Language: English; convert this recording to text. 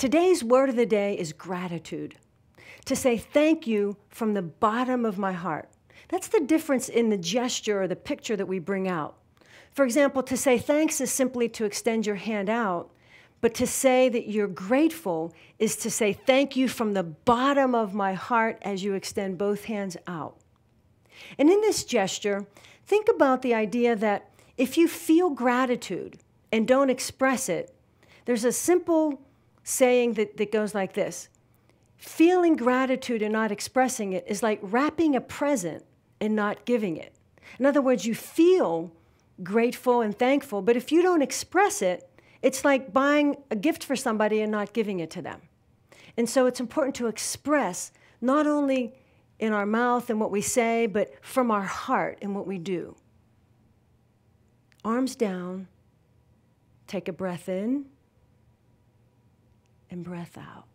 Today's word of the day is gratitude. To say thank you from the bottom of my heart. That's the difference in the gesture or the picture that we bring out. For example, to say thanks is simply to extend your hand out, but to say that you're grateful is to say thank you from the bottom of my heart as you extend both hands out. And in this gesture, think about the idea that if you feel gratitude and don't express it, there's a simple saying that, that goes like this Feeling gratitude and not expressing it is like wrapping a present and not giving it. In other words, you feel grateful and thankful, but if you don't express it, it's like buying a gift for somebody and not giving it to them. And so it's important to express not only in our mouth and what we say, but from our heart and what we do. Arms down, take a breath in and breath out.